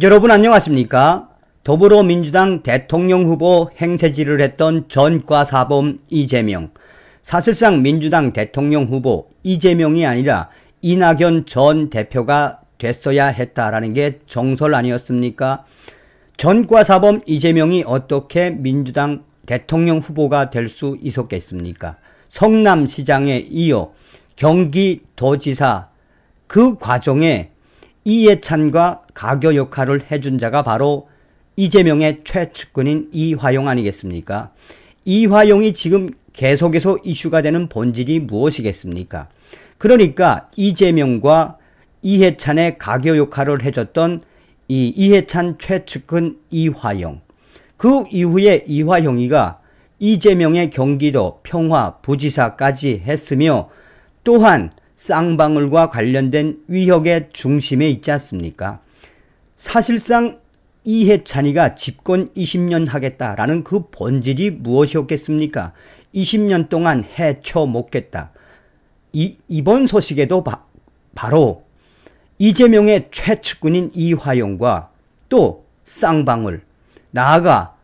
여러분 안녕하십니까? 더불어민주당 대통령 후보 행세지를 했던 전과사범 이재명. 사실상 민주당 대통령 후보 이재명이 아니라 이낙연 전 대표가 됐어야 했다라는 게 정설 아니었습니까? 전과사범 이재명이 어떻게 민주당 대통령 후보가 될 수 있었겠습니까? 성남시장에 이어 경기도지사 그 과정에 이예찬과 가교 역할을 해준 자가 바로 이재명의 최측근인 이화용 아니겠습니까? 이화용이 지금 계속해서 이슈가 되는 본질이 무엇이겠습니까? 그러니까 이재명과 이해찬의 가교 역할을 해줬던 이 이해찬 최측근 이화용. 그 이후에 이화용이가 이재명의 경기도 평화 부지사까지 했으며 또한 쌍방울과 관련된 위협의 중심에 있지 않습니까? 사실상 이해찬이가 집권 20년 하겠다라는 그 본질이 무엇이었겠습니까? 20년 동안 해쳐먹겠다. 이, 이번 소식에도 바, 바로 이재명의 최측근인 이화영과 또 쌍방울, 나아가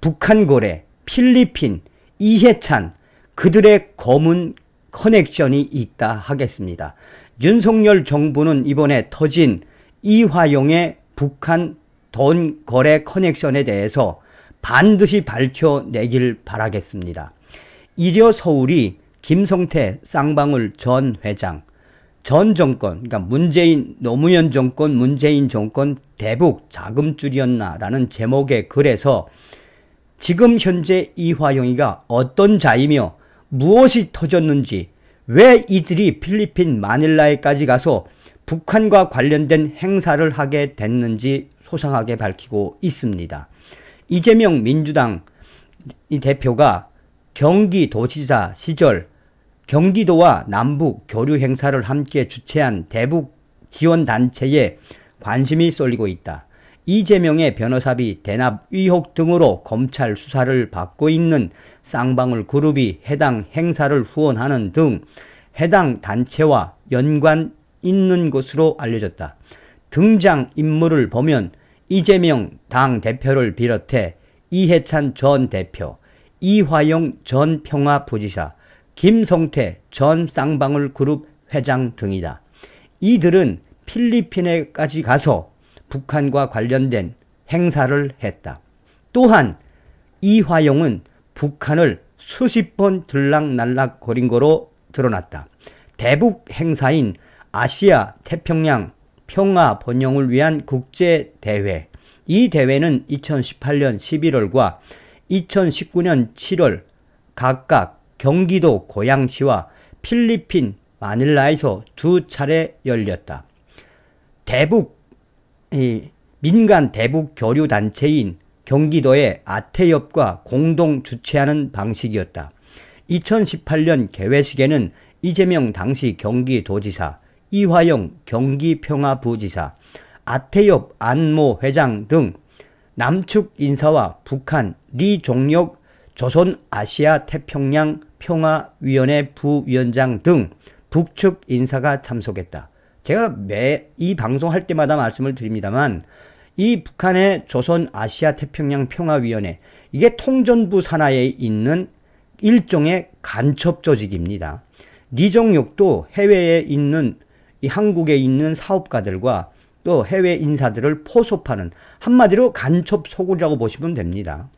북한 고래, 필리핀, 이해찬 그들의 검은 커넥션이 있다 하겠습니다. 윤석열 정부는 이번에 터진 이화용의 북한 돈 거래 커넥션에 대해서 반드시 밝혀내길 바라겠습니다. 이려 서울이 김성태 쌍방울 전 회장, 전 정권, 그러니까 문재인, 노무현 정권, 문재인 정권 대북 자금줄이었나라는 제목의 글에서 지금 현재 이화영이가 어떤 자이며 무엇이 터졌는지 왜 이들이 필리핀 마닐라에까지 가서 북한과 관련된 행사를 하게 됐는지 소상하게 밝히고 있습니다. 이재명 민주당 대표가 경기도지사 시절 경기도와 남북 교류 행사를 함께 주최한 대북 지원단체에 관심이 쏠리고 있다. 이재명의 변호사비 대납 의혹 등으로 검찰 수사를 받고 있는 쌍방울 그룹이 해당 행사를 후원하는 등 해당 단체와 연관 있는 것으로 알려졌다. 등장 인물을 보면 이재명 당 대표를 비롯해 이해찬 전 대표, 이화영 전 평화부지사, 김성태 전 쌍방울 그룹 회장 등이다. 이들은 필리핀에까지 가서 북한과 관련된 행사를 했다. 또한 이화용은 북한을 수십 번 들락날락 거린 거로 드러났다. 대북 행사인 아시아 태평양 평화 번영을 위한 국제 대회. 이 대회는 2018년 11월과 2019년 7월 각각 경기도 고양시와 필리핀 마닐라에서 두 차례 열렸다. 대북 이 민간 대북 교류 단체인 경기도의 아태협과 공동 주최하는 방식이었다. 2018년 개회식에는 이재명 당시 경기도지사, 이화영 경기평화부지사, 아태협 안모 회장 등 남측 인사와 북한 리종력 조선아시아 태평양 평화위원회 부위원장 등 북측 인사가 참석했다. 제가 매 이 방송할 때마다 말씀을 드립니다만 이 북한의 조선 아시아 태평양 평화위원회 이게 통전부 산하에 있는 일종의 간첩 조직입니다. 리정욕도 해외에 있는 이 한국에 있는 사업가들과 또 해외 인사들을 포섭하는 한마디로 간첩 소굴이라고 보시면 됩니다.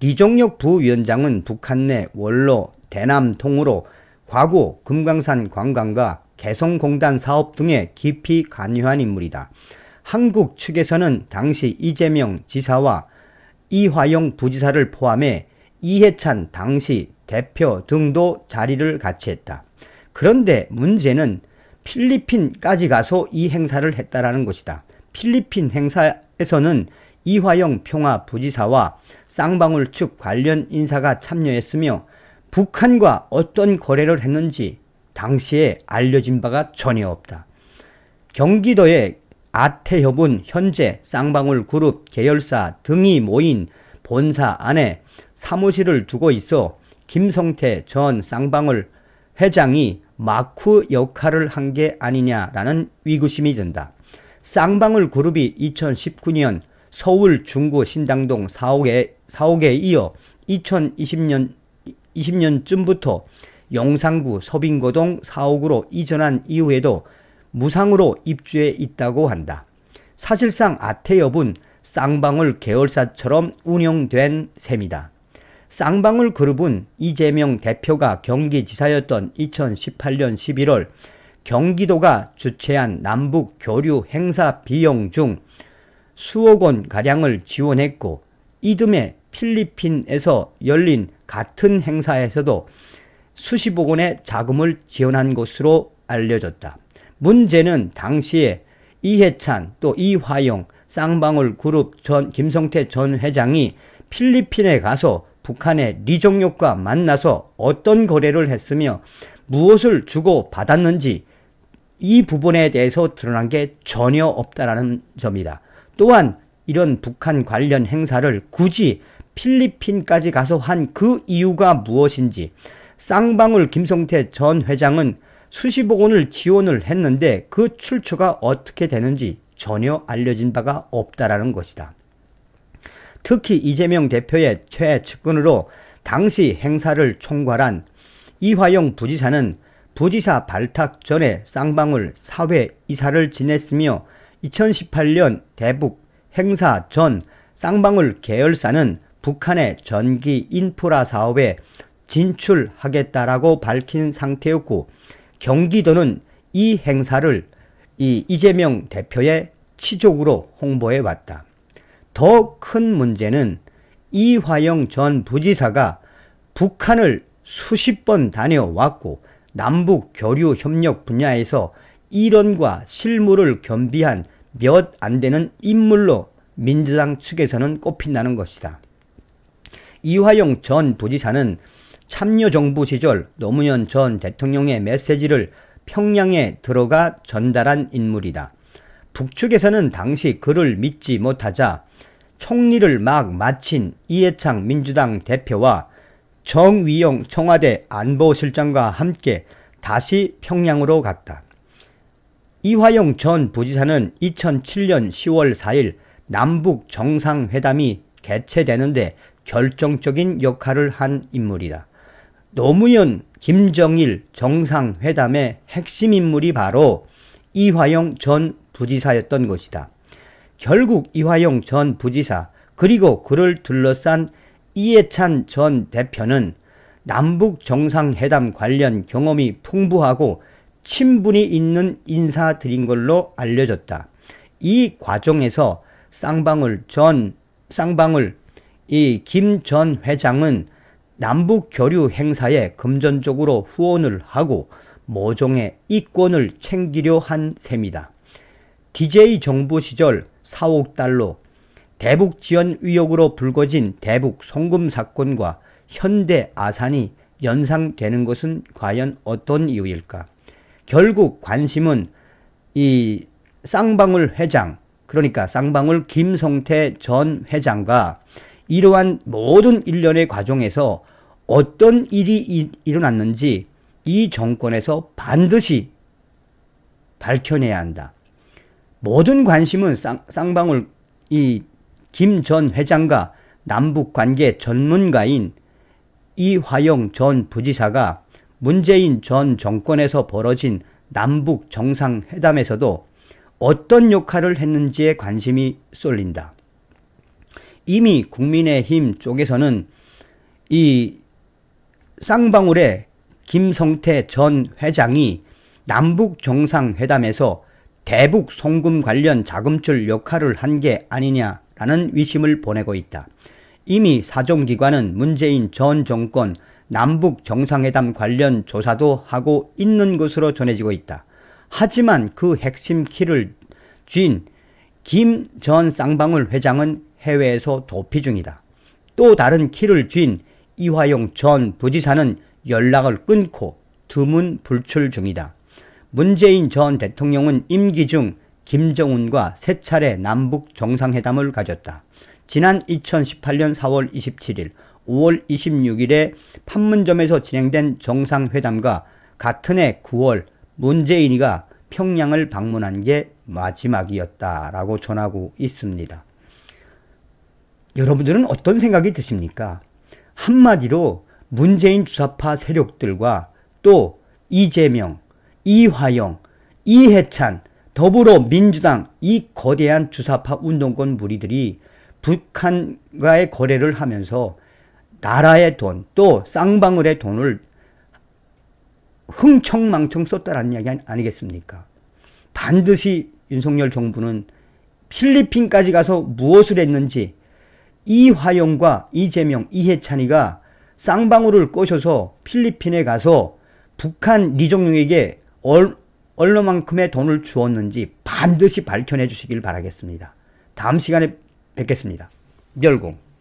리정혁 부위원장은 북한 내 원로, 대남, 통으로 과거 금강산 관광과 개성공단 사업 등에 깊이 관여한 인물이다. 한국 측에서는 당시 이재명 지사와 이화영 부지사를 포함해 이해찬 당시 대표 등도 자리를 같이 했다. 그런데 문제는 필리핀까지 가서 이 행사를 했다라는 것이다. 필리핀 행사에서는 이화영 평화 부지사와 쌍방울 측 관련 인사가 참여했으며 북한과 어떤 거래를 했는지 당시에 알려진 바가 전혀 없다. 경기도의 아태협은 현재 쌍방울 그룹 계열사 등이 모인 본사 안에 사무실을 두고 있어 김성태 전 쌍방울 회장이 마크 역할을 한 게 아니냐라는 위구심이 든다. 쌍방울 그룹이 2019년 서울 중구 신당동 4옥에, 4옥에 이어 2020년 20년쯤부터 영산구 서빙고동 사옥으로 이전한 이후에도 무상으로 입주해 있다고 한다. 사실상 아태협은 쌍방울 계열사처럼 운영된 셈이다. 쌍방울 그룹은 이재명 대표가 경기지사였던 2018년 11월 경기도가 주최한 남북 교류 행사 비용 중 수억 원 가량을 지원했고 이듬해 필리핀에서 열린 같은 행사에서도 수십억 원의 자금을 지원한 것으로 알려졌다. 문제는 당시에 이해찬 또 이화영 쌍방울 그룹 전 김성태 전 회장이 필리핀에 가서 북한의 리종혁과 만나서 어떤 거래를 했으며 무엇을 주고 받았는지 이 부분에 대해서 드러난 게 전혀 없다라는 점이다. 또한 이런 북한 관련 행사를 굳이 필리핀까지 가서 한 그 이유가 무엇인지 쌍방울 김성태 전 회장은 수십억 원을 지원을 했는데 그 출처가 어떻게 되는지 전혀 알려진 바가 없다라는 것이다. 특히 이재명 대표의 최측근으로 당시 행사를 총괄한 이화영 부지사는 부지사 발탁 전에 쌍방울 사회 이사를 지냈으며 2018년 대북 행사 전 쌍방울 계열사는 북한의 전기 인프라 사업에 진출하겠다라고 밝힌 상태였고 경기도는 이 행사를 이 이재명 대표의 치족으로 홍보해 왔다. 더 큰 문제는 이화영 전 부지사가 북한을 수십 번 다녀왔고 남북 교류 협력 분야에서 이론과 실무를 겸비한 몇 안 되는 인물로 민주당 측에서는 꼽힌다는 것이다. 이화영 전 부지사는 참여정부 시절 노무현 전 대통령의 메시지를 평양에 들어가 전달한 인물이다. 북측에서는 당시 그를 믿지 못하자 총리를 막 마친 이해창 민주당 대표와 정위용 청와대 안보실장과 함께 다시 평양으로 갔다. 이화용전 부지사는 2007년 10월 4일 남북 정상회담이 개최되는데 결정적인 역할을 한 인물이다. 노무현, 김정일 정상회담의 핵심 인물이 바로 이화영 전 부지사였던 것이다. 결국 이화영 전 부지사 그리고 그를 둘러싼 이해찬 전 대표는 남북 정상회담 관련 경험이 풍부하고 친분이 있는 인사들인 걸로 알려졌다. 이 과정에서 쌍방울 전 쌍방울 이 김 전 회장은 남북 교류 행사에 금전적으로 후원을 하고 모종의 이권을 챙기려 한 셈이다. DJ 정부 시절 4억 달러, 대북 지원 위협으로 불거진 대북 송금 사건과 현대 아산이 연상되는 것은 과연 어떤 이유일까? 결국 관심은 이 쌍방울 회장, 그러니까 쌍방울 김성태 전 회장과 이러한 모든 일련의 과정에서 어떤 일이 일어났는지 이 정권에서 반드시 밝혀내야 한다. 모든 관심은 쌍, 쌍방울 이김 전 회장과 남북 관계 전문가인 이화영 전 부지사가 문재인 전 정권에서 벌어진 남북 정상회담에서도 어떤 역할을 했는지에 관심이 쏠린다. 이미 국민의힘 쪽에서는 이 쌍방울의 김성태 전 회장이 남북 정상회담에서 대북 송금 관련 자금줄 역할을 한 게 아니냐라는 의심을 보내고 있다. 이미 사정기관은 문재인 전 정권 남북 정상회담 관련 조사도 하고 있는 것으로 전해지고 있다. 하지만 그 핵심 키를 쥔 김 전 쌍방울 회장은 해외에서 도피 중이다. 또 다른 키를 쥔 이화용 전 부지사는 연락을 끊고 드문 불출 중이다. 문재인 전 대통령은 임기 중 김정은과 세 차례 남북 정상회담을 가졌다. 지난 2018년 4월 27일, 5월 26일에 판문점에서 진행된 정상회담과 같은 해 9월 문재인이가 평양을 방문한 게 마지막이었다라고 전하고 있습니다. 여러분들은 어떤 생각이 드십니까? 한마디로 문재인 주사파 세력들과 또 이재명, 이화영, 이해찬, 더불어민주당 이 거대한 주사파 운동권 무리들이 북한과의 거래를 하면서 나라의 돈, 또 쌍방울의 돈을 흥청망청 썼다라는 이야기 아니겠습니까? 반드시 윤석열 정부는 필리핀까지 가서 무엇을 했는지 이화영과 이재명, 이해찬이가 쌍방울을 꼬셔서 필리핀에 가서 북한 리종룡에게 얼, 얼마만큼의 돈을 주었는지 반드시 밝혀내 주시길 바라겠습니다. 다음 시간에 뵙겠습니다. 멸공.